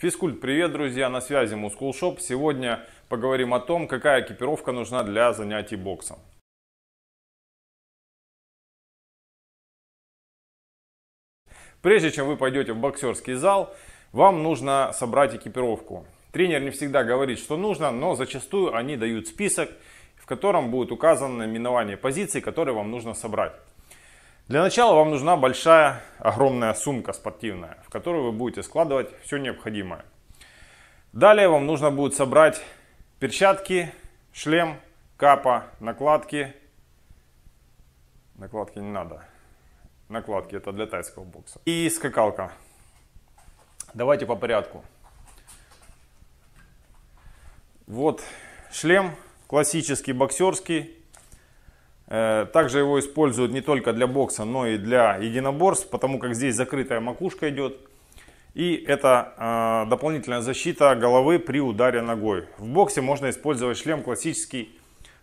Физкульт, привет, друзья, на связи Мускул Шоп. Сегодня поговорим о том, какая экипировка нужна для занятий боксом. Прежде чем вы пойдете в боксерский зал, вам нужно собрать экипировку. Тренер не всегда говорит, что нужно, но зачастую они дают список, в котором будет указано минование позиций, которые вам нужно собрать. Для начала вам нужна большая, огромная сумка спортивная, в которую вы будете складывать все необходимое. Далее вам нужно будет собрать перчатки, шлем, капа, накладки. Накладки не надо. Накладки это для тайского бокса. И скакалка. Давайте по порядку. Вот шлем классический боксерский Э, также его используют не только для бокса, но и для единоборств, потому как здесь закрытая макушка идет. И это э, дополнительная защита головы при ударе ногой. В боксе можно использовать шлем классический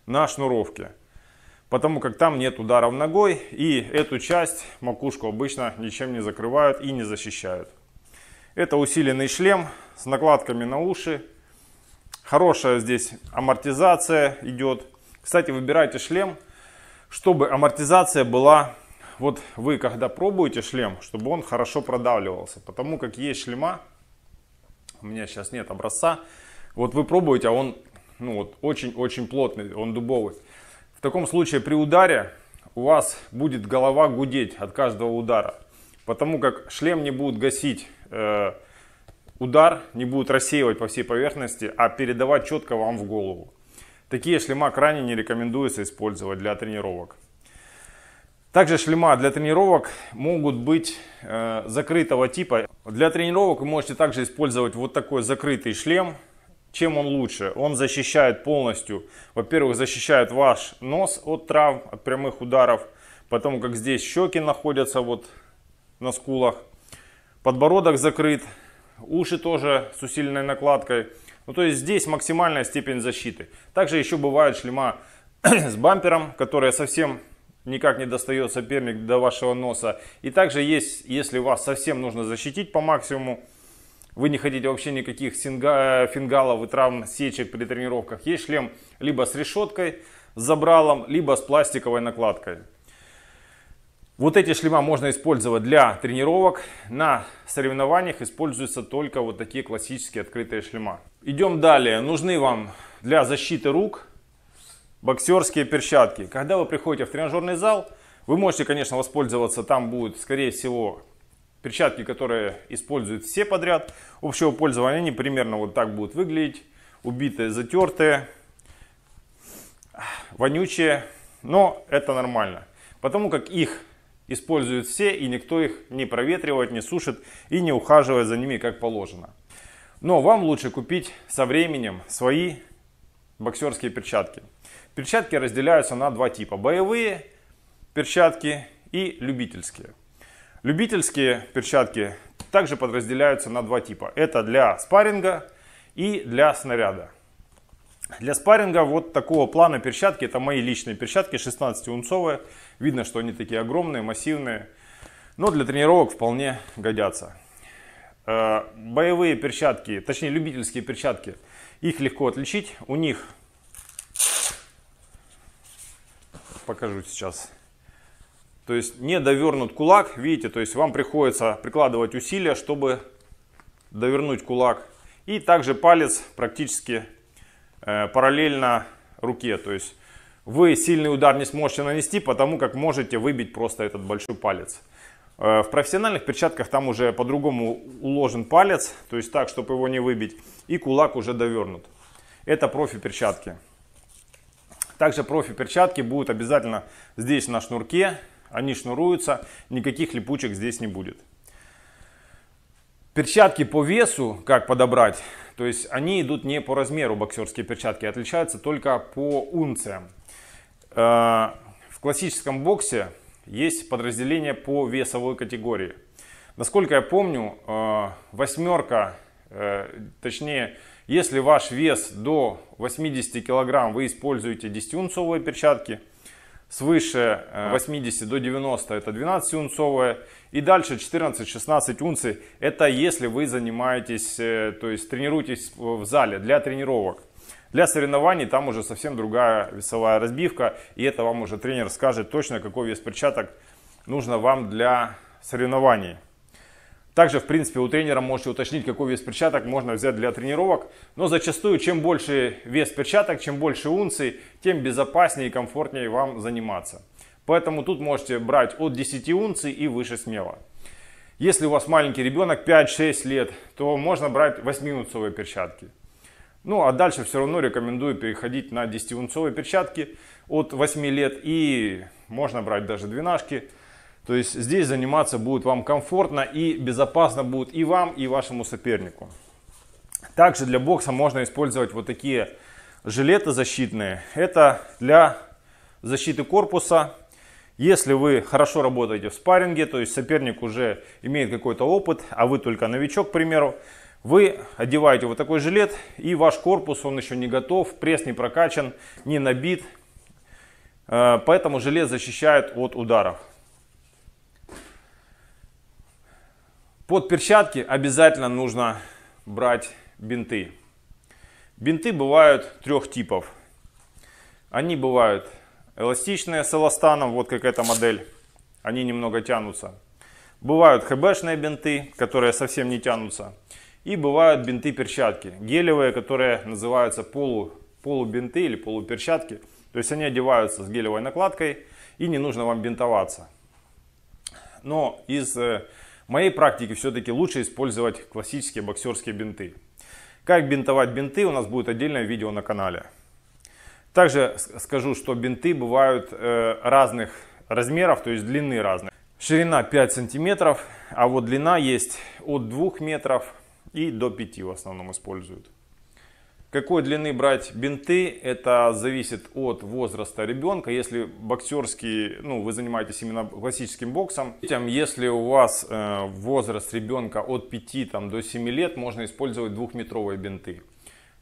на шнуровке, потому как там нет ударов ногой. И эту часть, макушку обычно ничем не закрывают и не защищают. Это усиленный шлем с накладками на уши. Хорошая здесь амортизация идет. Кстати, выбирайте шлем чтобы амортизация была, вот вы когда пробуете шлем, чтобы он хорошо продавливался. Потому как есть шлема, у меня сейчас нет образца, вот вы пробуете, а он ну вот очень-очень плотный, он дубовый. В таком случае при ударе у вас будет голова гудеть от каждого удара, потому как шлем не будет гасить э, удар, не будет рассеивать по всей поверхности, а передавать четко вам в голову. Такие шлема крайне не рекомендуется использовать для тренировок. Также шлема для тренировок могут быть э, закрытого типа. Для тренировок вы можете также использовать вот такой закрытый шлем. Чем он лучше? Он защищает полностью, во-первых, защищает ваш нос от травм, от прямых ударов, Потом, как здесь щеки находятся вот на скулах, подбородок закрыт, уши тоже с усиленной накладкой – ну, то есть здесь максимальная степень защиты. Также еще бывают шлема с бампером, которые совсем никак не достает соперник до вашего носа. И также есть, если вас совсем нужно защитить по максимуму, вы не хотите вообще никаких синга, э, фингалов и травм, сечек при тренировках, есть шлем либо с решеткой, с забралом, либо с пластиковой накладкой. Вот эти шлема можно использовать для тренировок. На соревнованиях используются только вот такие классические открытые шлема. Идем далее. Нужны вам для защиты рук боксерские перчатки. Когда вы приходите в тренажерный зал, вы можете, конечно, воспользоваться, там будут, скорее всего, перчатки, которые используют все подряд общего пользования. Они примерно вот так будут выглядеть. Убитые, затертые, вонючие. Но это нормально. Потому как их Используют все, и никто их не проветривает, не сушит и не ухаживает за ними как положено. Но вам лучше купить со временем свои боксерские перчатки. Перчатки разделяются на два типа. Боевые перчатки и любительские. Любительские перчатки также подразделяются на два типа. Это для спарринга и для снаряда. Для спарринга вот такого плана перчатки, это мои личные перчатки, 16-унцовые. Видно, что они такие огромные, массивные, но для тренировок вполне годятся. Э, боевые перчатки, точнее любительские перчатки, их легко отличить. У них, покажу сейчас, то есть не довернут кулак, видите, то есть вам приходится прикладывать усилия, чтобы довернуть кулак. И также палец практически Э, параллельно руке. То есть вы сильный удар не сможете нанести, потому как можете выбить просто этот большой палец. Э, в профессиональных перчатках там уже по-другому уложен палец, то есть так, чтобы его не выбить, и кулак уже довернут. Это профи перчатки. Также профи перчатки будут обязательно здесь на шнурке, они шнуруются, никаких липучек здесь не будет. Перчатки по весу, как подобрать, то есть они идут не по размеру боксерские перчатки, а отличаются только по унциям. Э, в классическом боксе есть подразделение по весовой категории. Насколько я помню, э, восьмерка, э, точнее, если ваш вес до 80 кг, вы используете 10-унцовые перчатки – свыше 80 э, а. до 90 это 12 унцовая и дальше 14-16 унций это если вы занимаетесь, э, то есть тренируетесь в зале для тренировок. Для соревнований там уже совсем другая весовая разбивка и это вам уже тренер скажет точно какой вес перчаток нужно вам для соревнований. Также, в принципе, у тренера можете уточнить, какой вес перчаток можно взять для тренировок. Но зачастую, чем больше вес перчаток, чем больше унций, тем безопаснее и комфортнее вам заниматься. Поэтому тут можете брать от 10 унций и выше смело. Если у вас маленький ребенок 5-6 лет, то можно брать 8-унцовые перчатки. Ну а дальше все равно рекомендую переходить на 10-унцовые перчатки от 8 лет и можно брать даже двенашки. То есть здесь заниматься будет вам комфортно и безопасно будет и вам, и вашему сопернику. Также для бокса можно использовать вот такие жилеты защитные. Это для защиты корпуса. Если вы хорошо работаете в спарринге, то есть соперник уже имеет какой-то опыт, а вы только новичок, к примеру, вы одеваете вот такой жилет, и ваш корпус, он еще не готов, пресс не прокачан, не набит, э, поэтому жилет защищает от ударов. Под перчатки обязательно нужно брать бинты. Бинты бывают трех типов. Они бывают эластичные с эластаном, вот как эта модель. Они немного тянутся. Бывают хбшные бинты, которые совсем не тянутся. И бывают бинты-перчатки, гелевые, которые называются полу, полубинты или полуперчатки. То есть они одеваются с гелевой накладкой и не нужно вам бинтоваться. Но из э, в моей практике все-таки лучше использовать классические боксерские бинты. Как бинтовать бинты у нас будет отдельное видео на канале. Также скажу, что бинты бывают э, разных размеров, то есть длины разные. Ширина 5 сантиметров, а вот длина есть от 2 метров и до 5 в основном используют. Какой длины брать бинты, это зависит от возраста ребенка. Если боксерский, ну, вы занимаетесь именно классическим боксом, тем, если у вас э, возраст ребенка от 5 там, до 7 лет, можно использовать двухметровые бинты.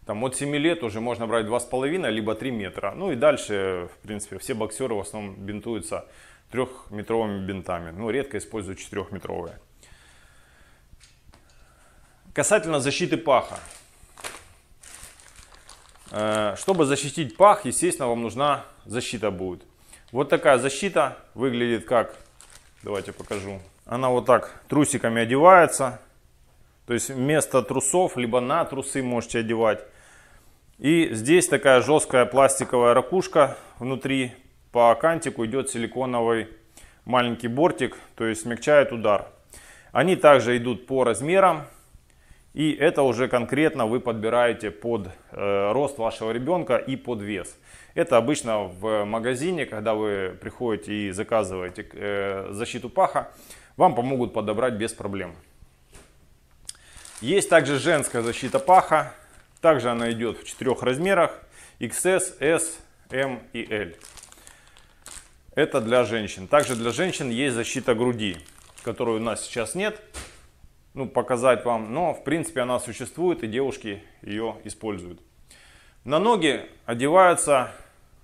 Там от 7 лет уже можно брать 2,5 либо 3 метра. Ну и дальше, в принципе, все боксеры в основном бинтуются трехметровыми бинтами. Ну, редко используют четырехметровые. Касательно защиты паха. Э, чтобы защитить пах, естественно, вам нужна защита будет. Вот такая защита выглядит как, давайте покажу. Она вот так трусиками одевается. То есть вместо трусов, либо на трусы можете одевать. И здесь такая жесткая пластиковая ракушка внутри. По кантику идет силиконовый маленький бортик, то есть смягчает удар. Они также идут по размерам. И это уже конкретно вы подбираете под э, рост вашего ребенка и под вес. Это обычно в магазине, когда вы приходите и заказываете э, защиту паха, вам помогут подобрать без проблем. Есть также женская защита паха. Также она идет в четырех размерах. XS, S, M и L. Это для женщин. Также для женщин есть защита груди, которую у нас сейчас нет ну, показать вам, но в принципе она существует и девушки ее используют. На ноги одеваются,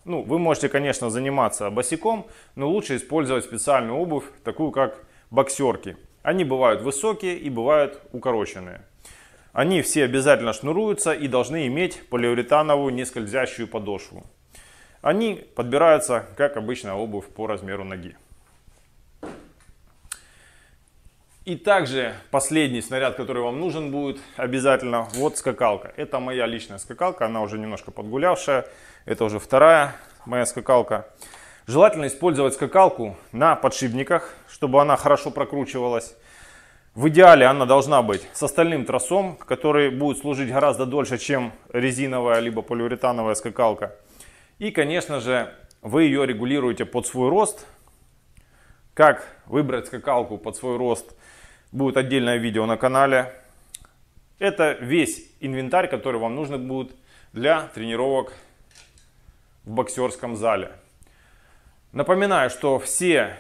ну вы можете конечно заниматься босиком, но лучше использовать специальную обувь, такую как боксерки. Они бывают высокие и бывают укороченные. Они все обязательно шнуруются и должны иметь полиуретановую нескользящую подошву. Они подбираются, как обычная обувь по размеру ноги. И также последний снаряд, который вам нужен будет обязательно, вот скакалка. Это моя личная скакалка, она уже немножко подгулявшая. Это уже вторая моя скакалка. Желательно использовать скакалку на подшипниках, чтобы она хорошо прокручивалась. В идеале она должна быть с остальным тросом, который будет служить гораздо дольше, чем резиновая либо полиуретановая скакалка. И, конечно же, вы ее регулируете под свой рост. Как выбрать скакалку под свой рост – Будет отдельное видео на канале. Это весь инвентарь, который вам нужно будет для тренировок в боксерском зале. Напоминаю, что все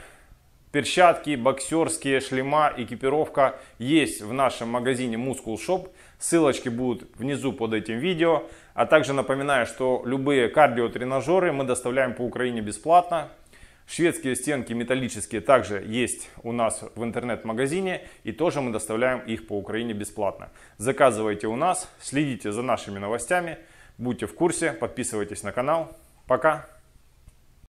перчатки, боксерские, шлема, экипировка есть в нашем магазине Muscle Shop. Ссылочки будут внизу под этим видео. А также напоминаю, что любые кардиотренажеры мы доставляем по Украине бесплатно. Шведские стенки металлические также есть у нас в интернет-магазине и тоже мы доставляем их по Украине бесплатно. Заказывайте у нас, следите за нашими новостями, будьте в курсе, подписывайтесь на канал. Пока!